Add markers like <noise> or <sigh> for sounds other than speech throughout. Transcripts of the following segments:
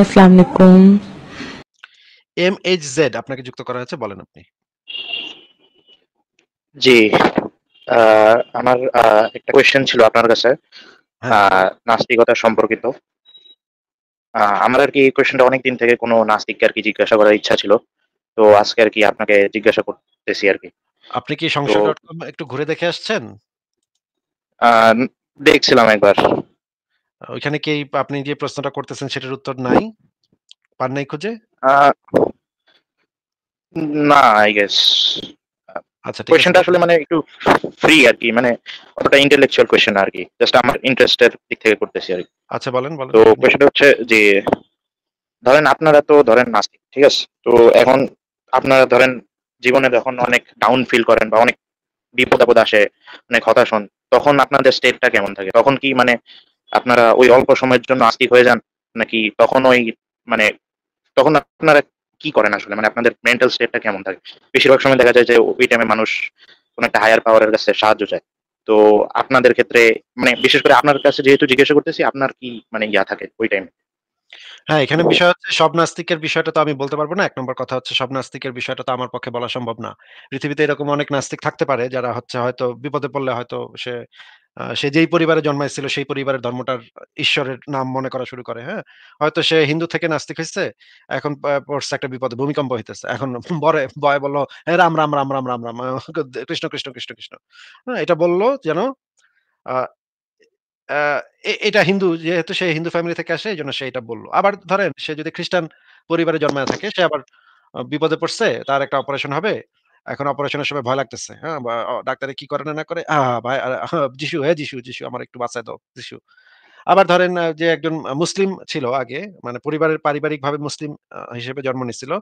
আসসালামু আলাইকুম M H Z আপনাকে যুক্ত করা হয়েছে বলেন আপনি জি আমার একটা কোয়েশ্চেন ছিল আপনার কাছে হ্যাঁ। নাস্তিকতা সম্পর্কিত আমার আর কি এই কোয়েশ্চেনটা অনেক দিন থেকে কোনো নাস্তিককে আর কি জিজ্ঞাসা করার ইচ্ছা ছিল তো আজকে আর কি আপনাকে জিজ্ঞাসা করতেছি আর কি আপনি কি সংশয় একটু ঘুরে দেখে আসছেন দেখছিলাম একবার ওইখানে কি আপনি যে প্রশ্নটা করতেছেন সেটার উত্তর নাই পান নাই খুঁজে না আই গেস আচ্ছা কোশ্চেনটা আসলে মানে একটু ফ্রি আর কি মানে অতটা ইন্টেলেকচুয়াল কোশ্চেন আর কি জাস্ট আমার ইন্টারেস্টের দিক থেকে করতেছি আর কি আচ্ছা বলেন বলেন তো কোশ্চেনটা হচ্ছে যে ধরেন আপনারা তো ধরেন নাস্তিক ঠিক আছে তো এখন আপনারা ধরেন জীবনে যখন অনেক ডাউন ফিল করেন বা অনেক বিপদ আপদ আসে অনেক হতাশ হন তখন আপনাদের স্টেটটা কেমন থাকে তখন কি মানে আপনারা ওই অল্প সময়ের জন্য আস্তিক হয়ে যান নাকি তখন ওই মানে তখন আপনারা কি করেন আসলে মানে আপনাদের মেন্টাল স্টেটটা কেমন থাকে বেশিরভাগ সময় দেখা যায় যে ওই টাইমে মানুষ কোন একটা হায়ার পাওয়ারের কাছে সাহায্য চায় তো আপনাদের ক্ষেত্রে মানে বিশেষ করে আপনার কাছে যেহেতু জিজ্ঞাসা করতেছি আপনার কি মানে ইয়া থাকে ওই টাইমে হ্যাঁ এখানে বিষয় হচ্ছে সব নাস্তিকের বিষয়টা তো আমি বলতে পারবো না এক নম্বর কথা হচ্ছে সব নাস্তিকের বিষয়টা তো আমার পক্ষে বলা সম্ভব না পৃথিবীতে এরকম অনেক নাস্তিক থাকতে পারে যারা হচ্ছে হয়তো বিপদে পড়লে হয়তো সে সে যেই পরিবারে জন্মাইছিল সেই পরিবারের ধর্মটার ঈশ্বরের নাম মনে করা শুরু করে হ্যাঁ হয়তো সে হিন্দু থেকে নাস্তিক হয়েছে এখন পড়ছে একটা বিপদে ভূমিকম্প হইতেছে এখন <laughs> বরে বয় বললো রাম রাম রাম রাম রাম রাম কৃষ্ণ কৃষ্ণ কৃষ্ণ কৃষ্ণ হ্যাঁ এটা বললো যেন এটা হিন্দু যেহেতু সে হিন্দু ফ্যামিলি থেকে আসে এই জন্য সে এটা বললো আবার ধরেন সে যদি খ্রিস্টান পরিবারে জন্মায় থাকে সে আবার বিপদে পড়ছে তার একটা অপারেশন হবে এখন অপারেশনের সময় ভয় লাগতেছে হ্যাঁ ডাক্তারে কি করে না করে আহ ভাই যিশু হ্যাঁ যিশু যিশু আমার একটু বাঁচাই দাও যিশু আবার ধরেন যে একজন মুসলিম ছিল আগে মানে পরিবারের পারিবারিক ভাবে মুসলিম হিসেবে জন্ম নিছিল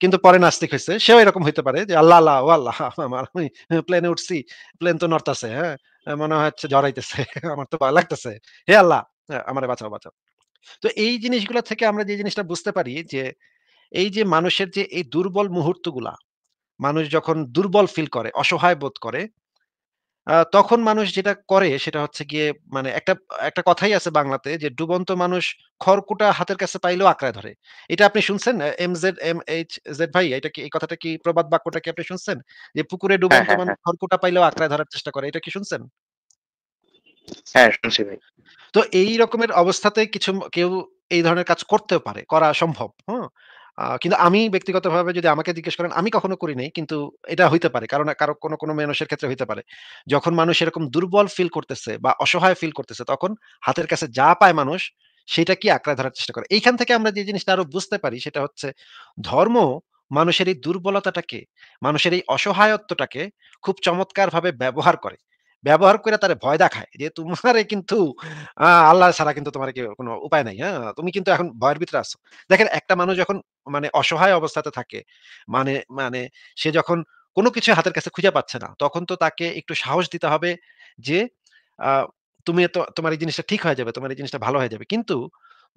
কিন্তু পরে নাস্তিক হয়েছে সেও এরকম হইতে পারে যে আল্লাহ আল্লাহ ও আল্লাহ <laughs> আমার আমি প্লেনে উঠছি প্লেন তো নড়তাছে হ্যাঁ মনে হচ্ছে জড়াইতেছে <laughs> আমার তো ভয় লাগতেছে হে আল্লাহ হ্যাঁ, আমার বাঁচাও বাঁচাও তো এই জিনিসগুলো থেকে আমরা যে জিনিসটা বুঝতে পারি যে এই যে মানুষের যে এই দুর্বল মুহূর্তগুলা মানুষ যখন দুর্বল ফিল করে অসহায় বোধ করে তখন মানুষ যেটা করে সেটা হচ্ছে গিয়ে মানে একটা একটা কথাই আছে বাংলাতে যে ডুবন্ত মানুষ খড়কুটা হাতের কাছে পাইলেও আঁকড়ে ধরে এটা আপনি শুনছেন M Z M H Z ভাই এটা কি এই কথাটা কি প্রবাদ বাক্যটা কি আপনি শুনছেন যে পুকুরে হ্যাঁ, ডুবন্ত হ্যাঁ, মানুষ হ্যাঁ। খড়কুটা পাইলেও আঁকড়ে ধরার চেষ্টা করে এটা কি শুনছেন হ্যাঁ শুনছি ভাই তো এই রকমের অবস্থাতে কিছু কেউ এই ধরনের কাজ করতেও পারে করা সম্ভব হ্যাঁ কিন্তু আমি ব্যক্তিগতভাবে যদি আমাকে জিজ্ঞেস করেন আমি কখনো করি নাই কিন্তু এটা হইতে পারে কারণ কারো কোনো কোনো মানুষের ক্ষেত্রে হইতে পারে যখন মানুষ এরকম দুর্বল ফিল করতেছে বা অসহায় ফিল করতেছে তখন হাতের কাছে যা পায় মানুষ সেটা কি আঁকড়ে ধরার চেষ্টা করে এইখান থেকে আমরা যে জিনিসটা আরো বুঝতে পারি সেটা হচ্ছে ধর্ম মানুষের এই দুর্বলতাটাকে মানুষের এই অসহায়ত্বটাকে খুব চমৎকার ভাবে ব্যবহার করে ব্যবহার করে তারা ভয় দেখায় যে তোমার কিন্তু আল্লাহ ছাড়া কিন্তু তোমার কি কোনো উপায় নাই হ্যাঁ তুমি কিন্তু এখন ভয়ের ভিতরে আসো দেখেন একটা মানুষ যখন মানে অসহায় অবস্থাতে থাকে মানে মানে সে যখন কোনো কিছু হাতের কাছে খুঁজে পাচ্ছে না তখন তো তাকে একটু সাহস দিতে হবে যে তুমি তো তোমার এই জিনিসটা ঠিক হয়ে যাবে তোমার এই জিনিসটা ভালো হয়ে যাবে কিন্তু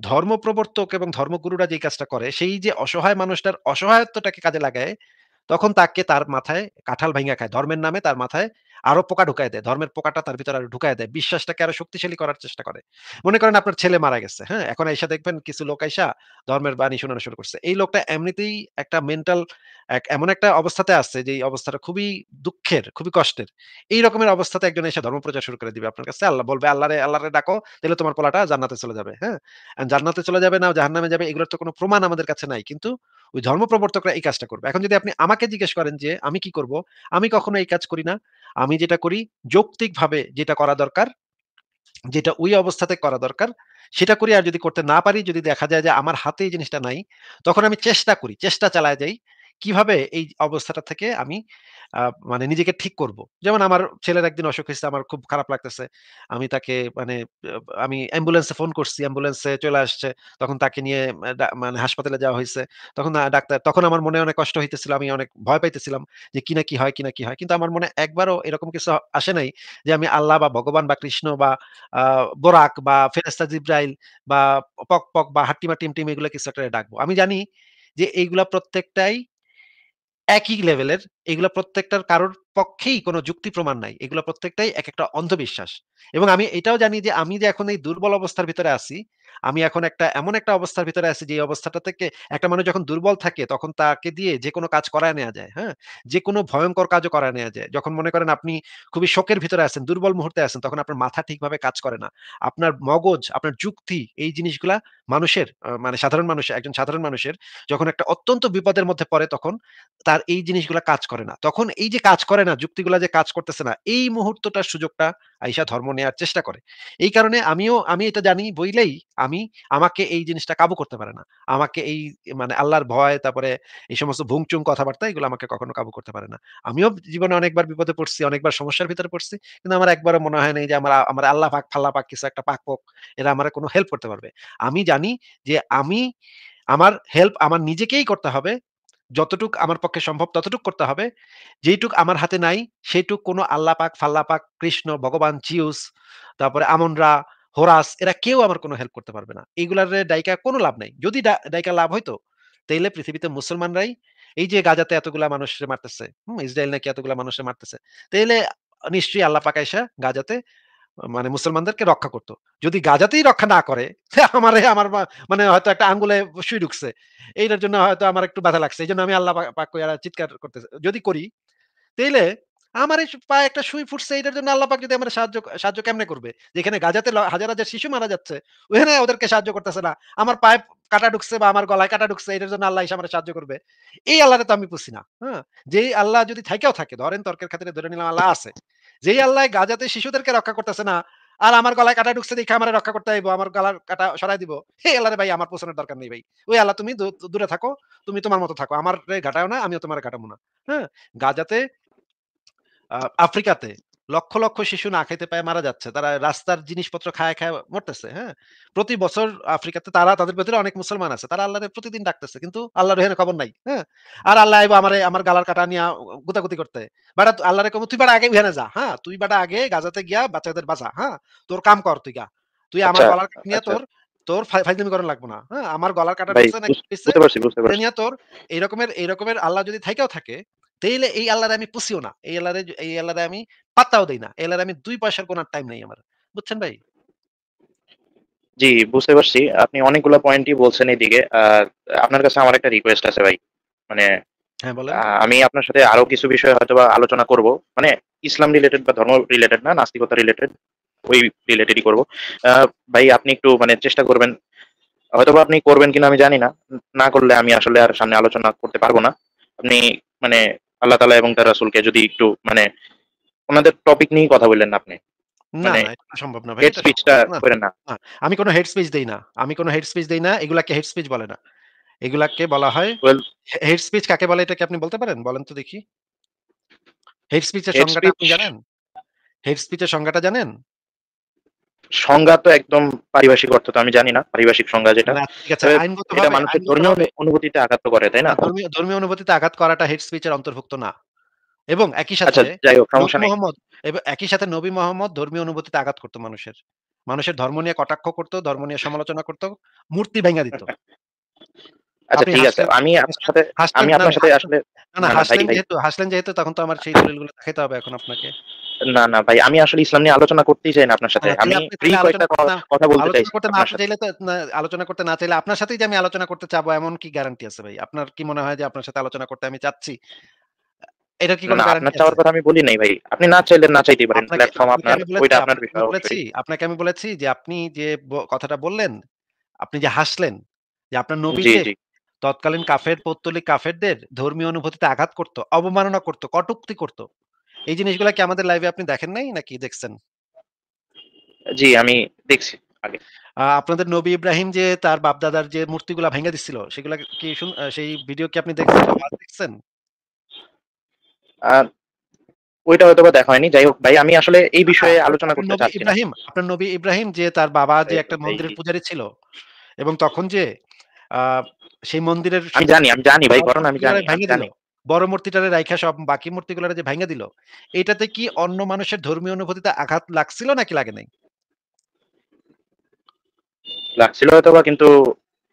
ধর্ম প্রবর্তক এবং ধর্মগুরুরা যে কাজটা করে সেই যে অসহায় মানুষটার অসহায়ত্বটাকে কাজে লাগায় তখন তাকে তার মাথায় কাঁঠাল ভাঙা খায় ধর্মের নামে তার মাথায় আরো পোকা ঢুকায় দেয় ধর্মের পোকাটা তার ভিতরে আরো ঢুকায় দেয় বিশ্বাসটাকে আরো শক্তিশালী করার চেষ্টা করে মনে করেন আপনার ছেলে মারা গেছে হ্যাঁ এখন এসা দেখবেন কিছু লোক আইসা ধর্মের বাণী শোনানো শুরু করছে এই লোকটা এমনিতেই একটা মেন্টাল এক এমন একটা অবস্থাতে আছে যে এই অবস্থাটা খুবই দুঃখের খুবই কষ্টের এই রকমের অবস্থাতে একজন এসে ধর্ম প্রচার শুরু করে দিবে আপনার কাছে আল্লাহ বলবে আল্লাহরে আল্লাহরে ডাকো তাহলে তোমার পোলাটা জান্নাতে চলে যাবে হ্যাঁ জান্নাতে চলে যাবে না জাহান্নামে যাবে এগুলোর তো কোনো প্রমাণ আমাদের কাছে নাই কিন্তু ওই ধর্ম প্রবর্তকরা এই কাজটা করবে এখন যদি আপনি আমাকে জিজ্ঞেস করেন যে আমি কি করব আমি কখনো এই কাজ করি না আমি যেটা করি যৌক্তিকভাবে যেটা করা দরকার যেটা ওই অবস্থাতে করা দরকার সেটা করি আর যদি করতে না পারি যদি দেখা যায় যে আমার হাতে এই জিনিসটা নাই তখন আমি চেষ্টা করি চেষ্টা চালায় যাই কিভাবে এই অবস্থাটা থেকে আমি মানে নিজেকে ঠিক করব যেমন আমার ছেলের একদিন অসুখ হয়েছে আমার খুব খারাপ লাগতেছে আমি তাকে মানে আমি অ্যাম্বুলেন্সে ফোন করছি অ্যাম্বুলেন্সে চলে আসছে তখন তাকে নিয়ে মানে হাসপাতালে যাওয়া হয়েছে তখন ডাক্তার তখন আমার মনে অনেক কষ্ট হইতেছিল আমি অনেক ভয় পাইতেছিলাম যে কিনা কি হয় কিনা কি হয় কিন্তু আমার মনে একবারও এরকম কিছু আসে নাই যে আমি আল্লাহ বা ভগবান বা কৃষ্ণ বা বোরাক বা ফেরেস্তা জিব্রাইল বা পক পক বা হাট্টিমা টিম টিম এগুলো কিছু একটা ডাকবো আমি জানি যে এইগুলা প্রত্যেকটাই একই লেভেলের এগুলো প্রত্যেকটার কারোর পক্ষেই কোনো যুক্তি প্রমাণ নাই এগুলো প্রত্যেকটাই এক একটা অন্ধবিশ্বাস এবং আমি এটাও জানি যে আমি যে এখন এই দুর্বল অবস্থার ভিতরে আছি আমি এখন একটা এমন একটা অবস্থার ভিতরে আছি যে অবস্থাটা থেকে একটা মানুষ যখন দুর্বল থাকে তখন তাকে দিয়ে যে কোনো কাজ করায় নেওয়া যায় হ্যাঁ যে কোনো ভয়ঙ্কর কাজও করায় নেওয়া যায় যখন মনে করেন আপনি খুবই শোকের ভিতরে আছেন দুর্বল মুহূর্তে আছেন তখন আপনার মাথা ঠিকভাবে কাজ করে না আপনার মগজ আপনার যুক্তি এই জিনিসগুলা মানুষের মানে সাধারণ মানুষের একজন সাধারণ মানুষের যখন একটা অত্যন্ত বিপদের মধ্যে পড়ে তখন তার এই জিনিসগুলা কাজ করে না তখন এই যে কাজ করে না যুক্তিগুলো যে কাজ করতেছে না এই মুহূর্তটার সুযোগটা আইসা ধর্ম নেওয়ার চেষ্টা করে এই কারণে আমিও আমি এটা জানি বইলেই আমি আমাকে এই জিনিসটা কাবু করতে পারে না আমাকে এই মানে আল্লাহর ভয় তারপরে এই সমস্ত ভুংচুং কথাবার্তা এগুলো আমাকে কখনো কাবু করতে পারে না আমিও জীবনে অনেকবার বিপদে পড়ছি অনেকবার সমস্যার ভিতরে পড়ছি কিন্তু আমার একবারও মনে হয় না যে আমার আমার আল্লাহ পাক ফাল্লা পাক কিছু একটা পাক পোক এরা আমার কোনো হেল্প করতে পারবে আমি জানি যে আমি আমার হেল্প আমার নিজেকেই করতে হবে যতটুক আমার পক্ষে সম্ভব ততটুক করতে হবে যেইটুক আমার হাতে নাই সেইটুক কোনো আল্লাহ পাক ফাল্লা পাক কৃষ্ণ ভগবান জিউস তারপরে আমনরা হোরাস এরা কেউ আমার কোনো হেল্প করতে পারবে না এইগুলার ডাইকা কোনো লাভ নাই যদি ডাইকা লাভ হয়তো তাইলে পৃথিবীতে মুসলমানরাই এই যে গাজাতে এতগুলা মানুষের মারতেছে হম ইসরায়েল নাকি এতগুলা মানুষের মারতেছে তাইলে নিশ্চয়ই আল্লাহ পাকাইসা গাজাতে মানে মুসলমানদেরকে রক্ষা করতো যদি গাজাতেই রক্ষা না করে আমার আমার মানে হয়তো একটা আঙ্গুলে শুয়ে ঢুকছে এইটার জন্য হয়তো আমার একটু বাধা লাগছে এই জন্য আমি আল্লাহ পাক চিৎকার করতে যদি করি তাইলে আমার এই পায়ে একটা সুই ফুটছে এটার জন্য আল্লাহ পাক যদি আমার সাহায্য সাহায্য কেমনে করবে যেখানে গাজাতে হাজার হাজার শিশু মারা যাচ্ছে ওখানে ওদেরকে সাহায্য করতেছে না আমার পায়ে কাটা ঢুকছে বা আমার গলায় কাটা ঢুকছে এটার জন্য আল্লাহ এসে আমার সাহায্য করবে এই আল্লাহরে তো আমি পুষি না হ্যাঁ যে আল্লাহ যদি থাকেও থাকে ধরেন তর্কের খাতিরে ধরে নিলাম আল্লাহ আছে যেই আল্লাহ গাজাতে শিশুদেরকে রক্ষা করতেছে না আর আমার গলায় কাটা ঢুকছে দেখে আমার রক্ষা করতে আইব আমার গলার কাটা সরাই দিব হে আল্লাহ ভাই আমার পোষণের দরকার নেই ভাই ওই আল্লাহ তুমি দূরে থাকো তুমি তোমার মতো থাকো আমার ঘাটাও না আমিও তোমার ঘাটাবো না হ্যাঁ গাজাতে আফ্রিকাতে লক্ষ লক্ষ শিশু না খাইতে পায় মারা যাচ্ছে তারা রাস্তার জিনিসপত্র খায় খায় মরতেছে হ্যাঁ প্রতি বছর আফ্রিকাতে তারা তাদের ভেতরে অনেক মুসলমান আছে তারা আল্লাহরে প্রতিদিন ডাকতেছে কিন্তু আল্লাহ রহেন খবর নাই হ্যাঁ আর আল্লাহ আইবো আমার আমার গালার কাটা নিয়ে গুতাগুতি করতে বাটা আল্লাহরে কব তুই বাড়া আগে ভেনে যা হ্যাঁ তুই বাটা আগে গাজাতে গিয়া বাচ্চাদের বাঁচা হ্যাঁ তোর কাম কর তুই গা তুই আমার আচ্ছা, গলার কাটা নিয়ে আচ্ছা। তোর তোর ফাইজলামি করা লাগবে না হ্যাঁ আমার গলার কাটা নিয়ে তোর এইরকমের এইরকমের আল্লাহ যদি থাকেও থাকে তাইলে এই আল্লাহরে আমি পুষিও না এই আল্লাহরে এই আল্লাহরে আমি পাতাও দেই না এই আল্লাহরে আমি দুই পয়সার কোন টাইম নেই আমার বুঝছেন ভাই জি বুঝতে পারছি আপনি অনেকগুলো পয়েন্টই বলছেন এইদিকে আপনার কাছে আমার একটা রিকোয়েস্ট আছে ভাই মানে হ্যাঁ বলেন আমি আপনার সাথে আরো কিছু বিষয় হয়তো বা আলোচনা করব মানে ইসলাম রিলেটেড বা ধর্ম রিলেটেড না নাস্তিকতা রিলেটেড ওই রিলেটেডই করব ভাই আপনি একটু মানে চেষ্টা করবেন হয়তো আপনি করবেন কিনা আমি জানি না না করলে আমি আসলে আর সামনে আলোচনা করতে পারবো না আপনি মানে আল্লাহ তালা এবং তার রাসুলকে যদি একটু মানে ওনাদের টপিক নিয়ে কথা বললেন আপনি মানে, সম্ভব না হেড স্পিচটা করেন না আমি কোনো হেড স্পিচ দিই না আমি কোনো হেড স্পিচ দিই না এগুলাকে হেড স্পিচ বলে না এগুলাকে বলা হয় হেড স্পিচ কাকে বলে এটাকে আপনি বলতে পারেন বলেন তো দেখি হেড স্পিচের সংজ্ঞাটা আপনি জানেন হেড স্পিচের সংজ্ঞাটা জানেন সংজ্ঞা তো একদম পারিভাষিক অর্থ তো আমি জানি না পারিভাষিক সংজ্ঞা যেটা এটা মানুষের ধর্মীয় অনুভূতিতে আঘাত করে তাই না ধর্মীয় অনুভূতিতে আঘাত করাটা হেড স্পিচের অন্তর্ভুক্ত না এবং একই আচ্ছা, সাথে মোহাম্মদ এবং একই সাথে নবী মোহাম্মদ ধর্মীয় অনুভূতিতে আঘাত করতো মানুষের মানুষের ধর্ম নিয়ে কটাক্ষ করতো ধর্ম নিয়ে সমালোচনা করতো মূর্তি ভেঙে দিত <laughs> আচ্ছা ঠিক আছে আমি আপনার সাথে আমি আপনার সাথে আসলে না না হাসলেন যেহেতু হাসলেন যেহেতু তখন তো আমার সেই দলিলগুলো দেখাতে হবে এখন আপনাকে না না ভাই আমি আসলে ইসলাম নিয়ে আলোচনা করতেই চাই না আপনার সাথে আমি ফ্রি কয়েকটা কথা বলতে চাই করতে না চাইলে তো আলোচনা করতে না চাইলে আপনার সাথেই যে আমি আলোচনা করতে চাবো এমন কি গ্যারান্টি আছে ভাই আপনার কি মনে হয় যে আপনার সাথে আলোচনা করতে আমি চাচ্ছি এটা কি কোনো আপনার চাওয়ার কথা আমি বলি নাই ভাই আপনি না চাইলে না চাইতেই পারেন প্ল্যাটফর্ম আপনার ওইটা আপনার বিষয় বলেছি আপনাকে আমি বলেছি যে আপনি যে কথাটা বললেন আপনি যে হাসলেন যে আপনার নবীকে তৎকালীন কাফের পৌত্তলিক কাফেরদের ধর্মীয় অনুভূতিতে আঘাত করত অবমাননা করত কটুক্তি করত এই জিনিসগুলো কি আমাদের লাইভে আপনি দেখেন নাই নাকি দেখছেন জি আমি দেখছি আগে আপনাদের নবী ইব্রাহিম যে তার বাপ দাদার যে মূর্তিগুলো ভেঙে দিছিল সেগুলো কি সেই ভিডিও কি আপনি দেখছেন দেখছেন আর ওইটা হয়তো দেখা হয়নি যাই হোক ভাই আমি আসলে এই বিষয়ে আলোচনা করতে চাচ্ছি ইব্রাহিম আপনার নবী ইব্রাহিম যে তার বাবা যে একটা মন্দিরের পূজারী ছিল এবং তখন যে সেই মন্দিরের আমি জানি আমি জানি ভাই ঘটনা আমি জানি জানি বড় মূর্তিটারে রাইখা সব বাকি মূর্তিগুলোরে যে ভাঙা দিল এটাতে কি অন্য মানুষের ধর্মীয় অনুভূতিতে আঘাত লাগছিল নাকি লাগে নাই লাগছিল হয়তো বা কিন্তু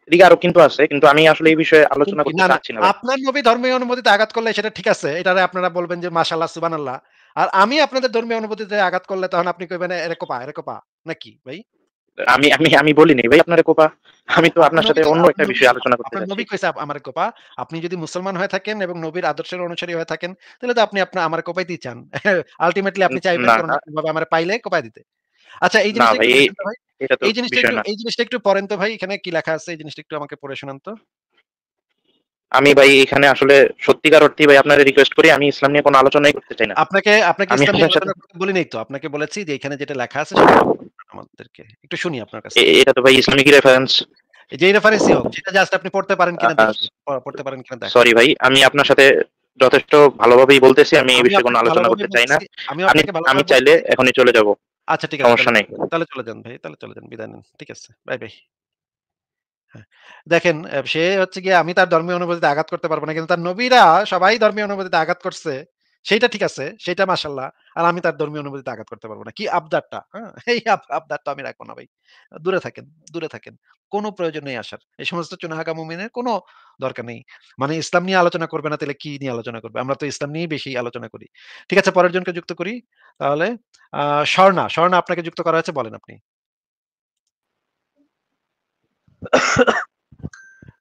এদিকে আরো কিন্তু আছে কিন্তু আমি আসলে এই বিষয়ে আলোচনা করতে চাচ্ছি না আপনার নবী ধর্মীয় অনুভূতিতে আঘাত করলে সেটা ঠিক আছে এটারে আপনারা বলবেন যে মাশাআল্লাহ সুবহানাল্লাহ আর আমি আপনাদের ধর্মীয় অনুভূতিতে আঘাত করলে তখন আপনি কইবেন এরকম পা এরকম পা নাকি ভাই আমি আমি আমি বলিনি ভাই আপনার কোপা আমি তো আপনার সাথে অন্য একটা বিষয় আলোচনা করতে চাই নবী কইছে আমার কোপা আপনি যদি মুসলমান হয়ে থাকেন এবং নবীর আদর্শের অনুসারী হয়ে থাকেন তাহলে তো আপনি আপনার আমার কোপাই দিতে চান আলটিমেটলি <laughs> আপনি চাইবেন কারণ ভাবে আমার পাইলে কোপাই দিতে আচ্ছা এই জিনিসটা ভাই এটা তো এই জিনিসটা একটু এই জিনিসটা একটু পড়েন তো ভাই এখানে কি লেখা আছে এই জিনিসটা একটু আমাকে পড়ে শোনান তো আমি ভাই এখানে আসলে সত্যিকার অর্থে ভাই আপনারে রিকোয়েস্ট করি আমি ইসলাম নিয়ে কোনো আলোচনাই করতে চাই না আপনাকে আপনাকে ইসলাম নিয়ে বলি নাই তো আপনাকে বলেছি যে এখানে যেটা লেখা আছে সেটা আমাদেরকে একটু শুনি আপনার কাছে এটা তো ভাই ইসলামিক রেফারেন্স যে রেফারেন্সই হোক যেটা জাস্ট আপনি পড়তে পারেন কিনা পড়তে পারেন কিনা সরি ভাই আমি আপনার সাথে যথেষ্ট ভালোভাবেই বলতেছি আমি এই বিষয়ে কোনো আলোচনা করতে চাই না আমি আমি চাইলে এখনই চলে যাব আচ্ছা ঠিক আছে সমস্যা নাই তাহলে চলে যান ভাই তাহলে চলে যান বিদায় নেন ঠিক আছে বাই হ্যাঁ, বাই দেখেন সে হচ্ছে গিয়ে আমি তার ধর্মীয় অনুভূতিতে আঘাত করতে পারবো না কিন্তু তার নবীরা সবাই ধর্মীয় অনুভূতিতে আঘাত করছে সেইটা ঠিক আছে সেটা মাসাল্লাহ আর আমি তার ধর্মীয় অনুভূতিতে আঘাত করতে পারবো না কি আবদারটা হ্যাঁ <laughs> এই আবদারটা আমি রাখবো না ভাই দূরে থাকেন দূরে থাকেন কোনো প্রয়োজন নেই আসার এই সমস্ত চুনাহাকা মুমিনের কোনো দরকার নেই মানে ইসলাম নিয়ে আলোচনা করবে না তাহলে কি নিয়ে আলোচনা করবে আমরা তো ইসলাম নিয়েই বেশি আলোচনা করি ঠিক আছে পরের জনকে যুক্ত করি তাহলে আহ স্বর্ণা স্বর্ণা আপনাকে যুক্ত করা হয়েছে বলেন আপনি <coughs>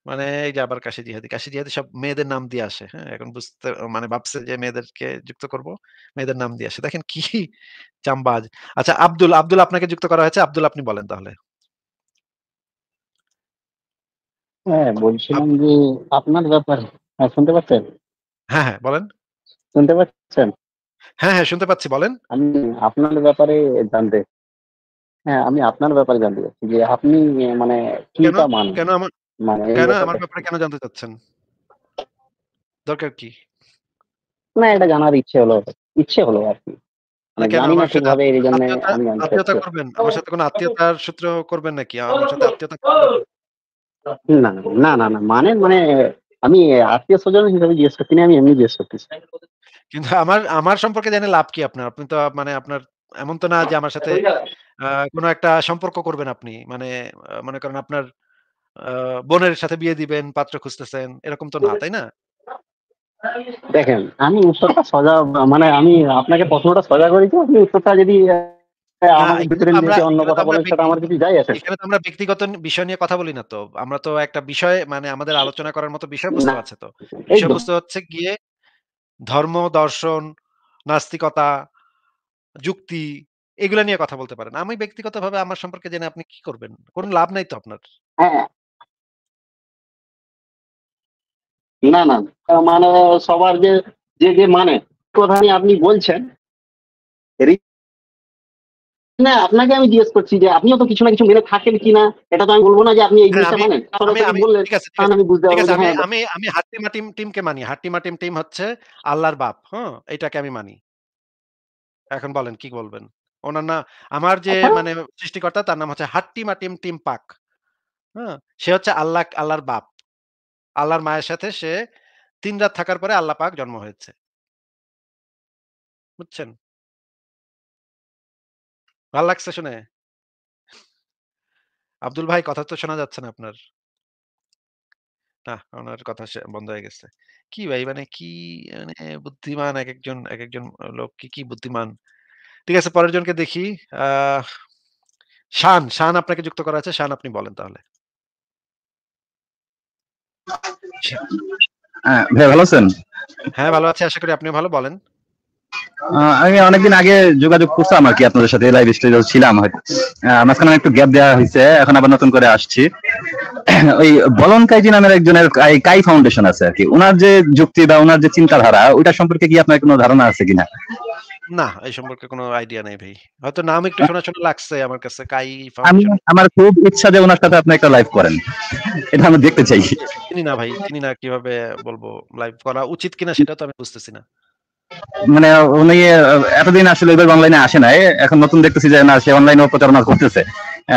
মানে এই যে আবার কাশি জিহাদি কাশি জিহাদি সব মেয়েদের নাম দিয়ে আসে হ্যাঁ এখন বুঝতে মানে ভাবছে যে মেয়েদেরকে যুক্ত করব মেয়েদের নাম দিয়ে আসে দেখেন কি চাম্বাজ আচ্ছা আব্দুল আব্দুল আপনাকে যুক্ত করা হয়েছে আব্দুল আপনি বলেন তাহলে হ্যাঁ বলছিলাম যে আপনার ব্যাপারে হ্যাঁ শুনতে পাচ্ছেন হ্যাঁ হ্যাঁ বলেন শুনতে পাচ্ছেন হ্যাঁ হ্যাঁ শুনতে পাচ্ছি বলেন আমি আপনার ব্যাপারে জানতে হ্যাঁ আমি আপনার ব্যাপারে জানতে চাচ্ছি যে আপনি মানে কেন আমার মানে আমার মানে আমি আত্মীয় স্বজন জিজ্ঞেস করছি আমি এমনি জিজ্ঞেস করতেছি কিন্তু আমার আমার সম্পর্কে জানে লাভ কি আপনার আপনি তো মানে আপনার এমন তো না যে আমার সাথে কোনো একটা সম্পর্ক করবেন আপনি মানে মনে করেন আপনার বোনের সাথে বিয়ে দিবেন পাত্র খুঁজতেছেন এরকম তো না তাই না দেখেন আমি উত্তরটা সজা মানে আমি আপনাকে প্রশ্নটা সজা তো আপনি উত্তরটা যদি আমরা ব্যক্তিগত বিষয় নিয়ে কথা বলি না তো আমরা তো একটা বিষয় মানে আমাদের আলোচনা করার মতো বিষয় তো হচ্ছে গিয়ে ধর্ম দর্শন নাস্তিকতা যুক্তি এগুলা নিয়ে কথা বলতে পারেন আমি ব্যক্তিগত ভাবে আমার সম্পর্কে জেনে আপনি কি করবেন কোন লাভ নাই তো আপনার হ্যাঁ, না না মানে সবার যে যে যে মানে কথা আপনি বলছেন না আপনাকে আমি জিজ্ঞেস করছি যে আপনিও তো কিছু না কিছু মেনে থাকেন কিনা এটা তো আমি বলবো না যে আপনি এই জিনিসটা আমি বুঝতে পারবো হ্যাঁ। আমি আমি হাট্টিমা টিম টিমকে মানি হাট্টিমা টিম টিম হচ্ছে আল্লাহর বাপ হ্যাঁ এটাকে আমি মানি এখন বলেন কি বলবেন ওনার না আমার যে মানে সৃষ্টিকর্তা তার নাম হচ্ছে হাট্টিমা টিম টিম পাক হ্যাঁ সে হচ্ছে আল্লাহ আল্লাহর বাপ আল্লাহর মায়ের সাথে সে তিন রাত থাকার পরে আল্লাহ পাক জন্ম হয়েছে বুঝছেন ভাল লাগছে শুনে আব্দুল ভাই কথা তো শোনা যাচ্ছে না আপনার না ওনার কথা বন্ধ হয়ে গেছে কি ভাই মানে কি মানে বুদ্ধিমান এক একজন এক একজন লোক কি কি বুদ্ধিমান ঠিক আছে পরের জনকে দেখি আহ শান শান আপনাকে যুক্ত করা আছে শান আপনি বলেন তাহলে হ্যাঁ ভাই ভালো আছেন হ্যাঁ ভালো আছি আশা করি আপনি ভালো বলেন আমি অনেকদিন আগে যোগাযোগ করছিলাম আর কি আপনাদের সাথে লাইভ স্টেজে ছিলাম হয়তো মাঝখানে একটু গ্যাপ দেওয়া হয়েছে এখন আবার নতুন করে আসছি <clears throat> ওই বলন কাইজি নামের একজনের কাই ফাউন্ডেশন আছে আর কি ওনার যে যুক্তি বা ওনার যে চিন্তাধারা ওইটা সম্পর্কে কি আপনার কোনো ধারণা আছে কিনা না এই সম্পর্কে কোনো আইডিয়া নাই ভাই হয়তো নাম একটু শোনা শোনা লাগছে আমার কাছে কাই আমি আমার খুব ইচ্ছা যে ওনার সাথে আপনি একটা লাইভ করেন এটা আমি দেখতে চাই চিনি না ভাই চিনি না কিভাবে বলবো লাইভ করা উচিত কিনা সেটা তো আমি বুঝতেছি না মানে উনি এতদিন আসলে অনলাইনে আসে নাই এখন নতুন দেখতেছি যে না সে অনলাইনে প্রচারণা করতেছে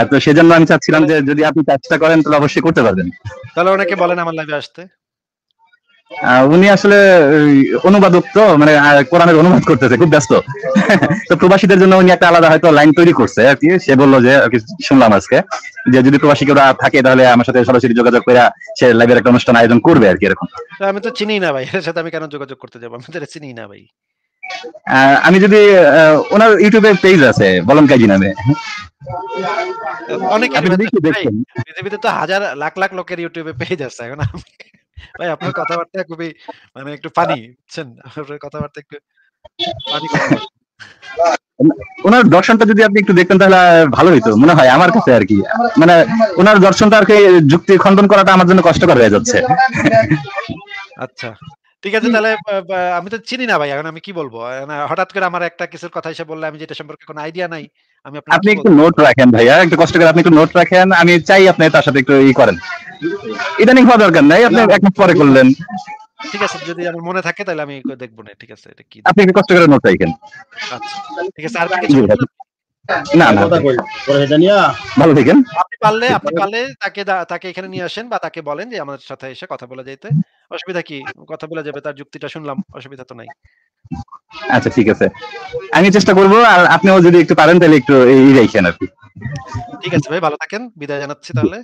তো সেজন্য আমি চাচ্ছিলাম যে যদি আপনি চেষ্টা করেন তাহলে অবশ্যই করতে পারবেন তাহলে অনেকে বলেন আমার লাইভে আসতে উনি আসলে অনুবাদক তো মানে কোরআনের অনুবাদ করতেছে খুব ব্যস্ত তো প্রবাসীদের জন্য উনি একটা আলাদা হয়তো লাইন তৈরি করছে আর কি সে বললো যে শুনলাম আজকে যে যদি প্রবাসী কেউ থাকে তাহলে আমার সাথে সরাসরি যোগাযোগ করে সে লাইভের একটা অনুষ্ঠান আয়োজন করবে আর কি এরকম আমি তো চিনি না ভাই এর সাথে আমি কেন যোগাযোগ করতে যাবো আমি তো চিনি না ভাই আমি যদি ওনার ইউটিউবে পেজ আছে বলম কাজি নামে অনেক পৃথিবীতে তো হাজার লাখ লাখ লোকের ইউটিউবে পেজ আছে এখন আমি ভাই আপনার কথাবার্তা খুবই মানে একটু ফানি বুঝছেন আপনার কথাবার্তা একটু ফানি ওনার দর্শনটা যদি আপনি একটু দেখতেন তাহলে ভালো হইতো মনে হয় আমার কাছে আর কি মানে ওনার দর্শনটা আর কি যুক্তি খণ্ডন করাটা আমার জন্য কষ্টকর হয়ে যাচ্ছে আচ্ছা ঠিক আছে তাহলে আমি তো চিনি না ভাই এখন আমি কি বলবো মানে হঠাৎ করে আমার একটা কিছুর কথা এসে বললে আমি যেটা সম্পর্কে কোনো আইডিয়া নাই আমি আপনি একটু নোট রাখেন ভাইয়া একটু কষ্ট করে আপনি একটু নোট রাখেন আমি চাই আপনি তার সাথে একটু ই করেন ইদানিং হওয়া দরকার নাই আপনি এক মাস পরে করলেন ঠিক আছে যদি আমার মনে থাকে তাহলে আমি দেখবো না ঠিক আছে এটা কি আপনি একটু কষ্ট করে নোট রাখেন আচ্ছা, ঠিক আছে আর কিছু না না ভালো থাকেন আপনি পারলে আপনি পারলে তাকে তাকে এখানে নিয়ে আসেন বা তাকে বলেন যে আমাদের সাথে এসে কথা বলা যাইতে অসুবিধা কি কথা বলা যাবে তার যুক্তিটা শুনলাম অসুবিধা তো নাই আচ্ছা ঠিক আছে আমি চেষ্টা করব আর আপনিও যদি একটু পারেন তাহলে একটু এই রাখেন আর কি ঠিক আছে ভাই ভালো থাকেন বিদায় জানাচ্ছি তাহলে